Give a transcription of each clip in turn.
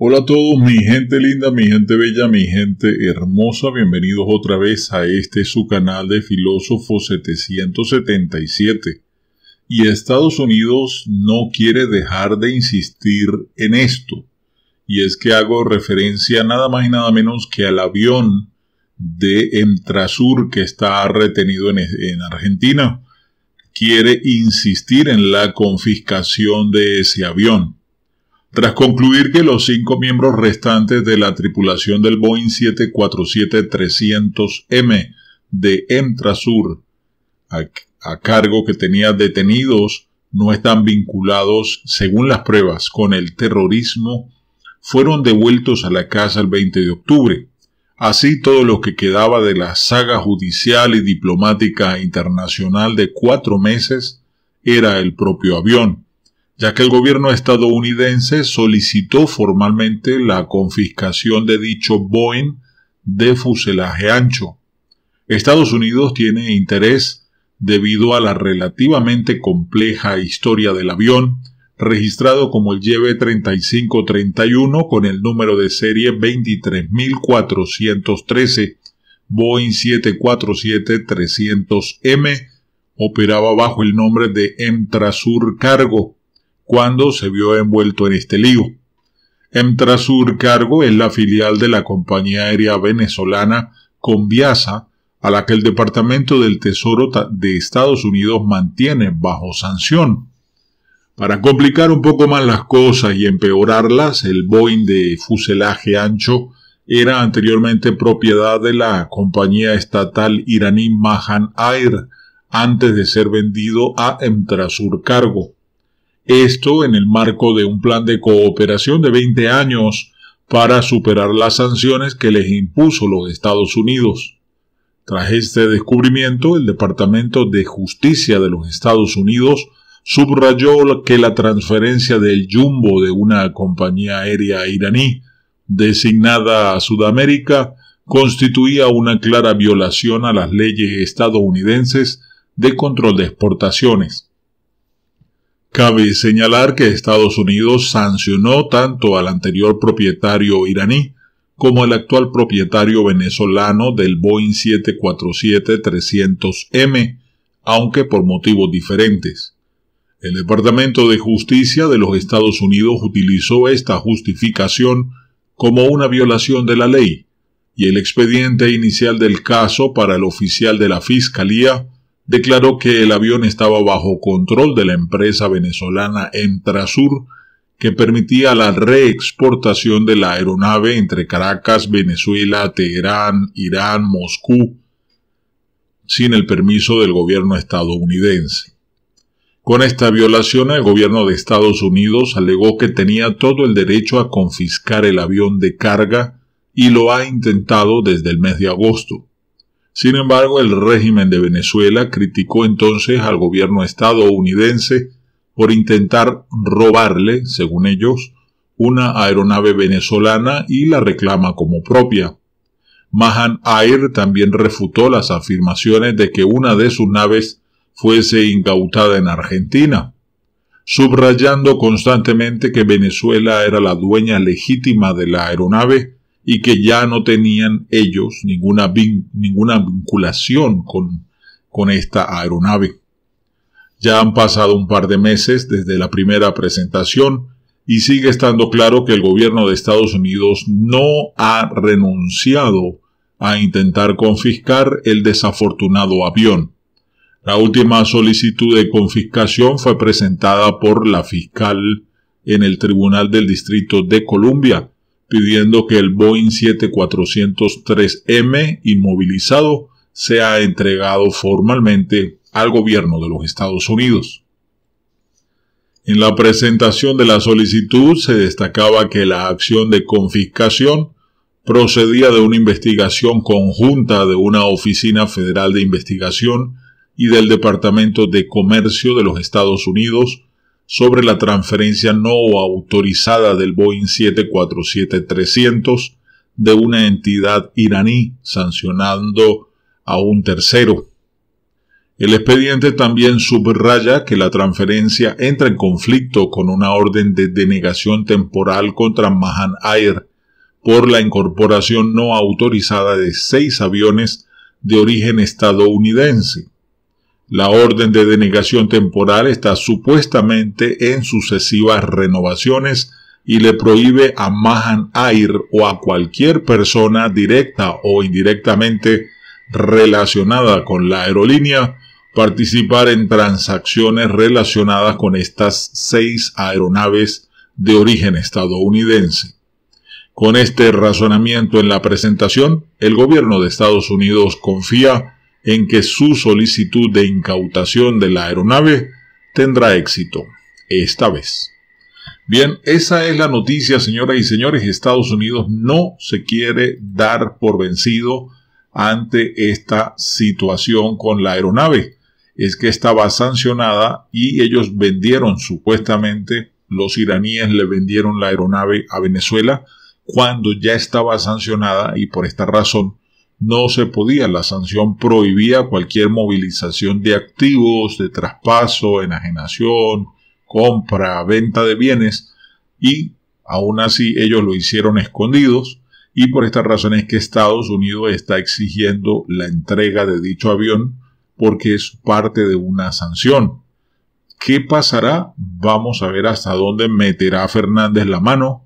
Hola a todos, mi gente linda, mi gente bella, mi gente hermosa, bienvenidos otra vez a este su canal de Filósofo 777. Y Estados Unidos no quiere dejar de insistir en esto. Y es que hago referencia nada más y nada menos que al avión de Entrasur que está retenido en Argentina. Quiere insistir en la confiscación de ese avión. Tras concluir que los cinco miembros restantes de la tripulación del Boeing 747-300M de Entrasur, a, cargo que tenía detenidos, no están vinculados, según las pruebas, con el terrorismo, fueron devueltos a la casa el 20 de octubre. Así todo lo que quedaba de la saga judicial y diplomática internacional de cuatro meses era el propio avión, ya que el gobierno estadounidense solicitó formalmente la confiscación de dicho Boeing de fuselaje ancho. Estados Unidos tiene interés debido a la relativamente compleja historia del avión, registrado como el YB-3531 con el número de serie 23413, Boeing 747-300M, operaba bajo el nombre de Entrasur Cargo, cuando se vio envuelto en este lío. Emtrasur Cargo es la filial de la compañía aérea venezolana Conviasa, a la que el Departamento del Tesoro de Estados Unidos mantiene bajo sanción. Para complicar un poco más las cosas y empeorarlas, el Boeing de fuselaje ancho era anteriormente propiedad de la compañía estatal iraní Mahan Air, antes de ser vendido a Emtrasur Cargo. Esto en el marco de un plan de cooperación de 20 años para superar las sanciones que les impuso los Estados Unidos. Tras este descubrimiento, el Departamento de Justicia de los Estados Unidos subrayó que la transferencia del jumbo de una compañía aérea iraní designada a Sudamérica constituía una clara violación a las leyes estadounidenses de control de exportaciones. Cabe señalar que Estados Unidos sancionó tanto al anterior propietario iraní como al actual propietario venezolano del Boeing 747-300M, aunque por motivos diferentes. El Departamento de Justicia de los Estados Unidos utilizó esta justificación como una violación de la ley, y el expediente inicial del caso para el oficial de la Fiscalía declaró que el avión estaba bajo control de la empresa venezolana Entrasur, que permitía la reexportación de la aeronave entre Caracas, Venezuela, Teherán, Irán, Moscú, sin el permiso del gobierno estadounidense. Con esta violación, el gobierno de Estados Unidos alegó que tenía todo el derecho a confiscar el avión de carga y lo ha intentado desde el mes de agosto. Sin embargo, el régimen de Venezuela criticó entonces al gobierno estadounidense por intentar robarle, según ellos, una aeronave venezolana y la reclama como propia. Mahan Air también refutó las afirmaciones de que una de sus naves fuese incautada en Argentina, subrayando constantemente que Venezuela era la dueña legítima de la aeronave y que ya no tenían ellos ninguna, ninguna vinculación con, con esta aeronave. Ya han pasado un par de meses desde la primera presentación y sigue estando claro que el gobierno de Estados Unidos no ha renunciado a intentar confiscar el desafortunado avión. La última solicitud de confiscación fue presentada por la fiscal en el Tribunal del Distrito de Columbia, pidiendo que el Boeing 7403M inmovilizado sea entregado formalmente al gobierno de los Estados Unidos. En la presentación de la solicitud se destacaba que la acción de confiscación procedía de una investigación conjunta de una Oficina Federal de Investigación y del Departamento de Comercio de los Estados Unidos sobre la transferencia no autorizada del Boeing 747-300 de una entidad iraní sancionando a un tercero. El expediente también subraya que la transferencia entra en conflicto con una orden de denegación temporal contra Mahan Air por la incorporación no autorizada de seis aviones de origen estadounidense la orden de denegación temporal está supuestamente en sucesivas renovaciones y le prohíbe a Mahan Air o a cualquier persona directa o indirectamente relacionada con la aerolínea participar en transacciones relacionadas con estas seis aeronaves de origen estadounidense. Con este razonamiento en la presentación, el gobierno de Estados Unidos confía en que su solicitud de incautación de la aeronave tendrá éxito, esta vez. Bien, esa es la noticia, señoras y señores. Estados Unidos no se quiere dar por vencido ante esta situación con la aeronave. Es que estaba sancionada y ellos vendieron supuestamente, los iraníes le vendieron la aeronave a Venezuela cuando ya estaba sancionada y por esta razón no se podía. La sanción prohibía cualquier movilización de activos, de traspaso, enajenación, compra, venta de bienes y aún así ellos lo hicieron escondidos y por esta razón es que Estados Unidos está exigiendo la entrega de dicho avión porque es parte de una sanción. ¿Qué pasará? Vamos a ver hasta dónde meterá Fernández la mano,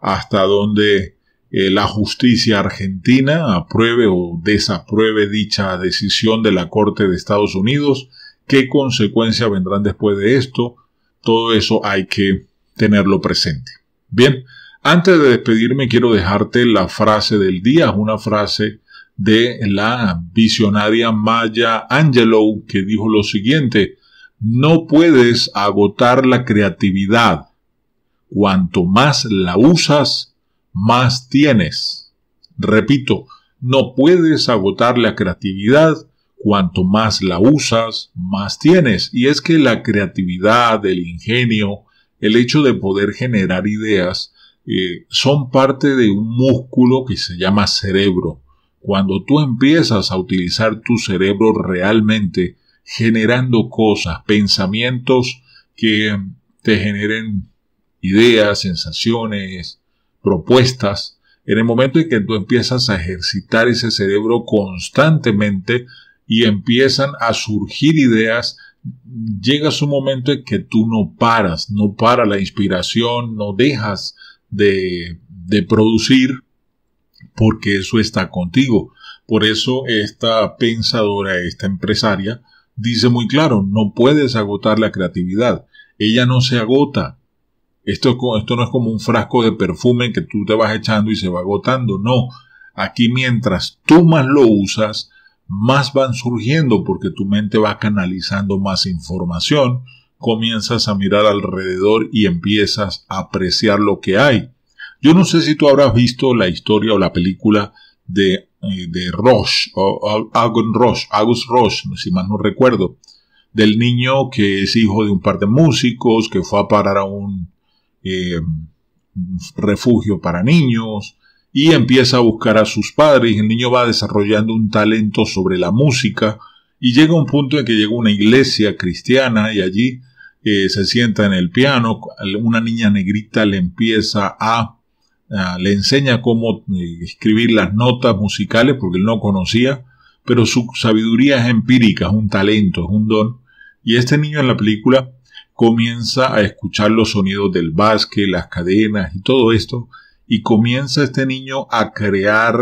hasta dónde eh, la justicia argentina apruebe o desapruebe dicha decisión de la Corte de Estados Unidos, qué consecuencias vendrán después de esto, todo eso hay que tenerlo presente. Bien, antes de despedirme quiero dejarte la frase del día, una frase de la visionaria Maya Angelou que dijo lo siguiente, no puedes agotar la creatividad, cuanto más la usas, más tienes. Repito, no puedes agotar la creatividad. Cuanto más la usas, más tienes. Y es que la creatividad, el ingenio, el hecho de poder generar ideas, eh, son parte de un músculo que se llama cerebro. Cuando tú empiezas a utilizar tu cerebro realmente, generando cosas, pensamientos que te generen ideas, sensaciones, propuestas, en el momento en que tú empiezas a ejercitar ese cerebro constantemente y empiezan a surgir ideas, llega su momento en que tú no paras, no para la inspiración, no dejas de, de producir porque eso está contigo. Por eso esta pensadora, esta empresaria, dice muy claro, no puedes agotar la creatividad. Ella no se agota, esto, no es como un frasco de perfume que tú te vas echando y se va agotando, no. Aquí mientras tú más lo usas, más van surgiendo porque tu mente va canalizando más información, comienzas a mirar alrededor y empiezas a apreciar lo que hay. Yo no sé si tú habrás visto la historia o la película de, eh, de Roche, o, Agon Roche, agus si más no recuerdo, del niño que es hijo de un par de músicos, que fue a parar a un eh, refugio para niños y empieza a buscar a sus padres. El niño va desarrollando un talento sobre la música y llega un punto en que llega una iglesia cristiana y allí eh, se sienta en el piano. Una niña negrita le empieza a, le enseña cómo eh, escribir las notas musicales porque él no conocía, pero su sabiduría es empírica, es un talento, es un don. Y este niño en la película comienza a escuchar los sonidos del básquet, las cadenas y todo esto, y comienza este niño a crear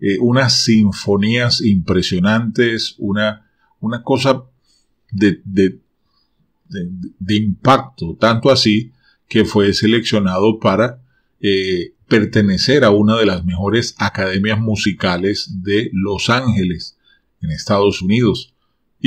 eh, unas sinfonías impresionantes, una, una cosa de, impacto, tanto así que fue seleccionado para eh, pertenecer a una de las mejores academias musicales de Los Ángeles, en Estados Unidos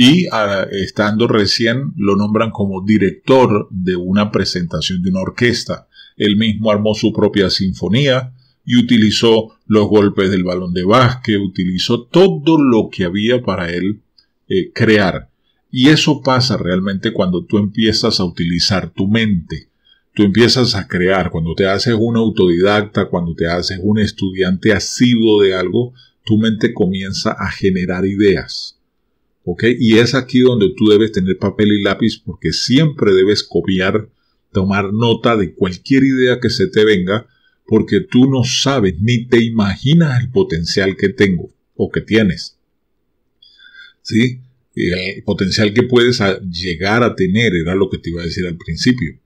y ah, estando recién lo nombran como director de una presentación de una orquesta. Él mismo armó su propia sinfonía y utilizó los golpes del balón de básquet, utilizó todo lo que había para él eh, crear. Y eso pasa realmente cuando tú empiezas a utilizar tu mente. Tú empiezas a crear, cuando te haces un autodidacta, cuando te haces un estudiante asiduo de algo, tu mente comienza a generar ideas. Y es aquí donde tú debes tener papel y lápiz porque siempre debes copiar, tomar nota de cualquier idea que se te venga porque tú no sabes ni te imaginas el potencial que tengo o que tienes. ¿Sí? El potencial que puedes llegar a tener era lo que te iba a decir al principio.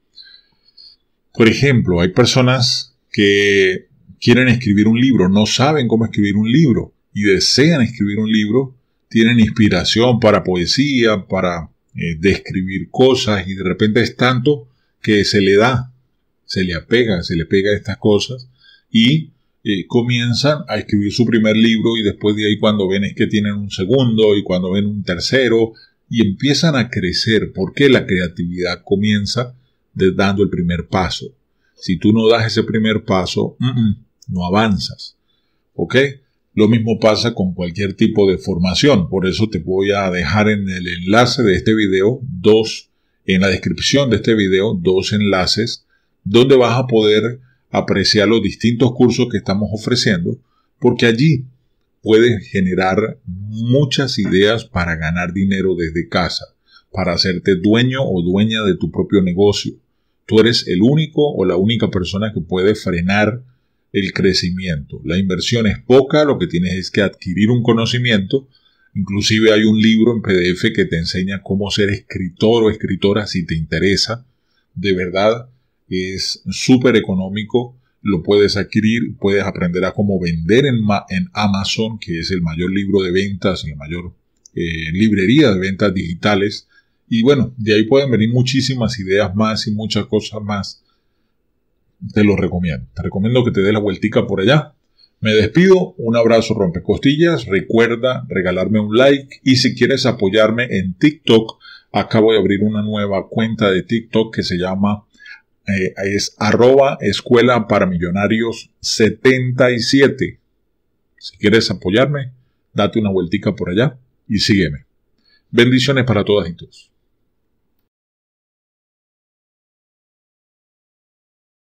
Por ejemplo, hay personas que quieren escribir un libro, no saben cómo escribir un libro y desean escribir un libro tienen inspiración para poesía, para eh, describir cosas y de repente es tanto que se le da, se le apega, se le pega a estas cosas y eh, comienzan a escribir su primer libro y después de ahí cuando ven es que tienen un segundo y cuando ven un tercero y empiezan a crecer porque la creatividad comienza dando el primer paso. Si tú no das ese primer paso, mm, mm, no avanzas. ¿Ok? Lo mismo pasa con cualquier tipo de formación, por eso te voy a dejar en el enlace de este video dos, en la descripción de este video, dos enlaces donde vas a poder apreciar los distintos cursos que estamos ofreciendo, porque allí puedes generar muchas ideas para ganar dinero desde casa, para hacerte dueño o dueña de tu propio negocio. Tú eres el único o la única persona que puede frenar el crecimiento. La inversión es poca, lo que tienes es que adquirir un conocimiento. Inclusive hay un libro en PDF que te enseña cómo ser escritor o escritora si te interesa. De verdad, es súper económico, lo puedes adquirir, puedes aprender a cómo vender en, en, Amazon, que es el mayor libro de ventas, la mayor eh, librería de ventas digitales. Y bueno, de ahí pueden venir muchísimas ideas más y muchas cosas más te lo recomiendo. Te recomiendo que te dé la vueltica por allá. Me despido, un abrazo rompecostillas, recuerda regalarme un like y si quieres apoyarme en TikTok, acabo de abrir una nueva cuenta de TikTok que se llama eh, es arroba escuela para millonarios 77. Si quieres apoyarme, date una vueltica por allá y sígueme. Bendiciones para todas y todos.